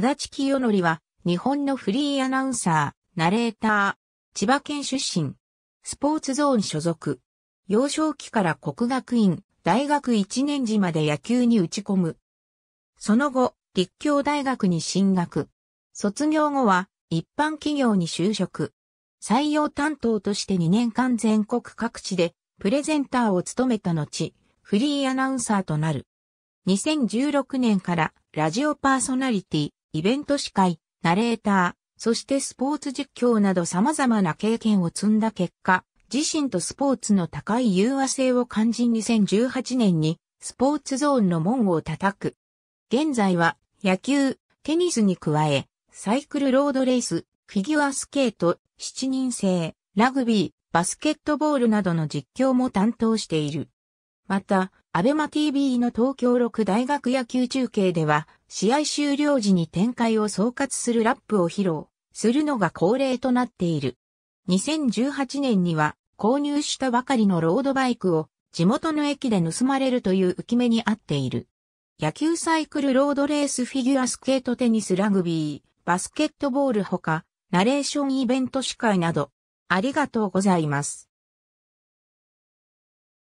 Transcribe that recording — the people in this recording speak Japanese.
足立清則は、日本のフリーアナウンサー、ナレーター、千葉県出身、スポーツゾーン所属。幼少期から国学院、大学1年時まで野球に打ち込む。その後、立教大学に進学。卒業後は、一般企業に就職。採用担当として2年間全国各地で、プレゼンターを務めた後、フリーアナウンサーとなる。2016年からラジオパーソナリティ、イベント司会、ナレーター、そしてスポーツ実況など様々な経験を積んだ結果、自身とスポーツの高い融和性を感じ2018年にスポーツゾーンの門を叩く。現在は野球、テニスに加え、サイクルロードレース、フィギュアスケート、七人制、ラグビー、バスケットボールなどの実況も担当している。また、アベマ TV の東京6大学野球中継では、試合終了時に展開を総括するラップを披露するのが恒例となっている。2018年には購入したばかりのロードバイクを地元の駅で盗まれるという浮き目にあっている。野球サイクルロードレースフィギュアスケートテニスラグビー、バスケットボールほか、ナレーションイベント司会など、ありがとうございます。